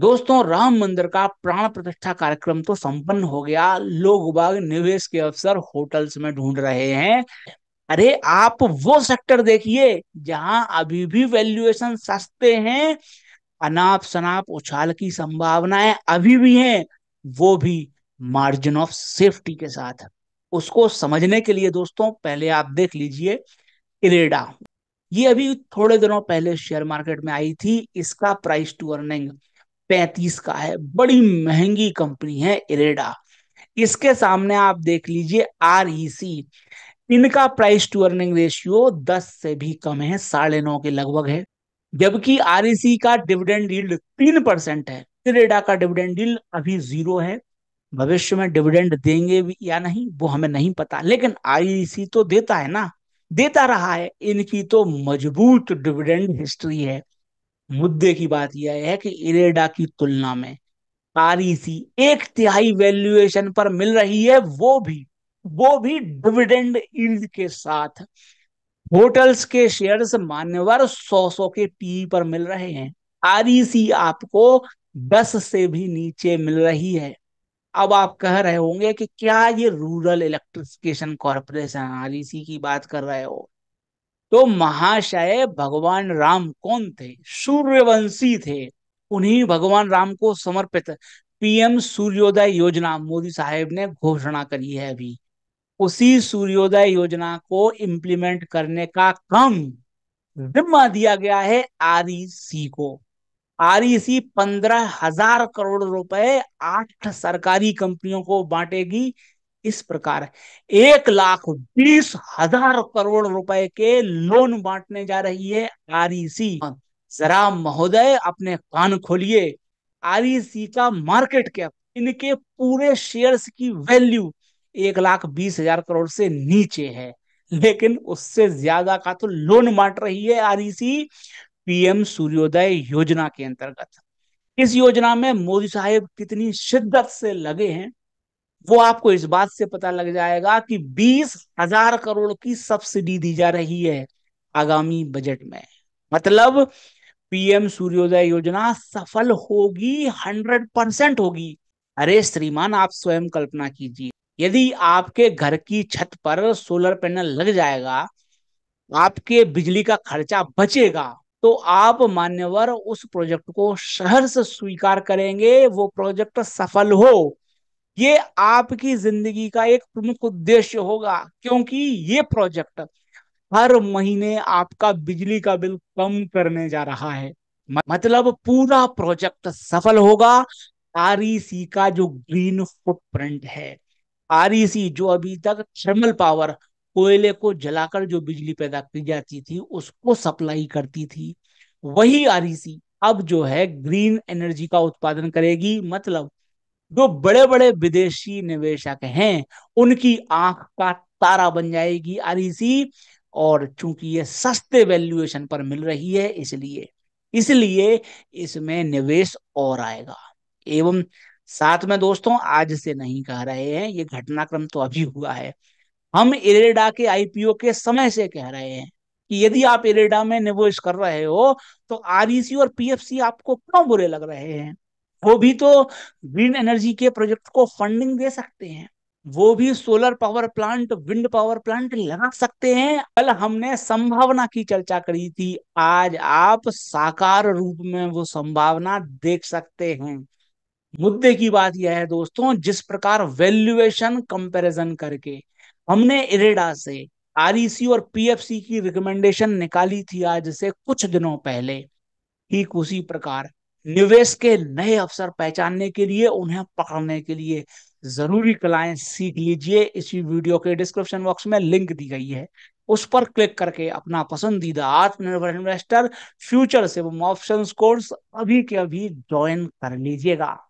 दोस्तों राम मंदिर का प्राण प्रतिष्ठा कार्यक्रम तो संपन्न हो गया लोग बाग निवेश के अवसर होटल्स में ढूंढ रहे हैं अरे आप वो सेक्टर देखिए जहां अभी भी वैल्यूएशन सस्ते हैं अनाप शनाप उछाल की संभावनाएं अभी भी हैं वो भी मार्जिन ऑफ सेफ्टी के साथ उसको समझने के लिए दोस्तों पहले आप देख लीजिए इरेडा ये अभी थोड़े दिनों पहले शेयर मार्केट में आई थी इसका प्राइस टू अर्निंग पैंतीस का है बड़ी महंगी कंपनी है इरेडा इसके सामने आप देख लीजिए आर इनका प्राइस टू अर्निंग रेशियो दस से भी कम है साढ़े नौ के लगभग है जबकि आर का डिविडेंड डील तीन परसेंट है इरेडा का डिविडेंड डील अभी जीरो है भविष्य में डिविडेंड देंगे या नहीं वो हमें नहीं पता लेकिन आईसी तो देता है ना देता रहा है इनकी तो मजबूत डिविडेंड हिस्ट्री है मुद्दे की बात यह है कि इरेडा की तुलना में आरईसी एक तिहाई वैल्यूएशन पर मिल रही है वो भी वो भी डिविडेंड इल्ड के साथ होटल्स के शेयर्स मान्यवर सौ सौ के पी पर मिल रहे हैं आरईसी आपको दस से भी नीचे मिल रही है अब आप कह रहे होंगे कि क्या ये रूरल इलेक्ट्रिफिकेशन कॉरपोरेशन आरईसी की बात कर रहे हो तो महाशय भगवान राम कौन थे सूर्यवंशी थे उन्हीं भगवान राम को समर्पित पीएम सूर्योदय योजना मोदी साहब ने घोषणा करी है अभी उसी सूर्योदय योजना को इम्प्लीमेंट करने का काम जिम्मा दिया गया है आरईसी को आरईसी पंद्रह हजार करोड़ रुपए आठ सरकारी कंपनियों को बांटेगी इस प्रकार एक लाख बीस हजार करोड़ रुपए के लोन बांटने जा रही है आरईसी जरा महोदय अपने कान खोलिए आरईसी का मार्केट कैप इनके पूरे शेयर्स की वैल्यू एक लाख बीस हजार करोड़ से नीचे है लेकिन उससे ज्यादा का तो लोन बांट रही है आरईसी पीएम सूर्योदय योजना के अंतर्गत इस योजना में मोदी साहब कितनी शिद्दत से लगे हैं वो आपको इस बात से पता लग जाएगा कि बीस हजार करोड़ की सब्सिडी दी जा रही है आगामी बजट में मतलब पीएम सूर्योदय योजना सफल होगी हंड्रेड परसेंट होगी अरे श्रीमान आप स्वयं कल्पना कीजिए यदि आपके घर की छत पर सोलर पैनल लग जाएगा आपके बिजली का खर्चा बचेगा तो आप मान्यवर उस प्रोजेक्ट को शहर से स्वीकार करेंगे वो प्रोजेक्ट सफल हो ये आपकी जिंदगी का एक प्रमुख उद्देश्य होगा क्योंकि ये प्रोजेक्ट हर महीने आपका बिजली का बिल कम करने जा रहा है मतलब पूरा प्रोजेक्ट सफल होगा आरईसी e का जो ग्रीन फुटप्रिंट है आरईसी e जो अभी तक थर्मल पावर कोयले को जलाकर जो बिजली पैदा की जाती थी उसको सप्लाई करती थी वही आरईसी e अब जो है ग्रीन एनर्जी का उत्पादन करेगी मतलब जो बड़े बड़े विदेशी निवेशक हैं उनकी आंख का तारा बन जाएगी आरईसी और चूंकि ये सस्ते वैल्यूएशन पर मिल रही है इसलिए इसलिए इसमें निवेश और आएगा एवं साथ में दोस्तों आज से नहीं कह रहे हैं ये घटनाक्रम तो अभी हुआ है हम इरेडा के आईपीओ के समय से कह रहे हैं कि यदि आप इरेडा में निवेश कर रहे हो तो आरईसी और पीएफसी आपको क्यों बुरे लग रहे हैं वो भी तो ग्रीन एनर्जी के प्रोजेक्ट को फंडिंग दे सकते हैं वो भी solar power plant wind power plant लगा सकते हैं कल हमने संभावना की चर्चा करी थी आज आप साकार रूप में वो संभावना देख सकते हैं मुद्दे की बात यह है दोस्तों जिस प्रकार वैल्यूएशन कंपैरिजन करके हमने इरेडा से आरईसी e और पीएफसी की रिकमेंडेशन निकाली थी आज से कुछ दिनों पहले ठीक उसी प्रकार निवेश के नए अवसर पहचानने के लिए उन्हें पकड़ने के लिए जरूरी कलाएं सीख लीजिए इसी वीडियो के डिस्क्रिप्शन बॉक्स में लिंक दी गई है उस पर क्लिक करके अपना पसंदीदा आत्मनिर्भर इन्वेस्टर फ्यूचर वो ऑप्शंस कोर्स अभी के अभी ज्वाइन कर लीजिएगा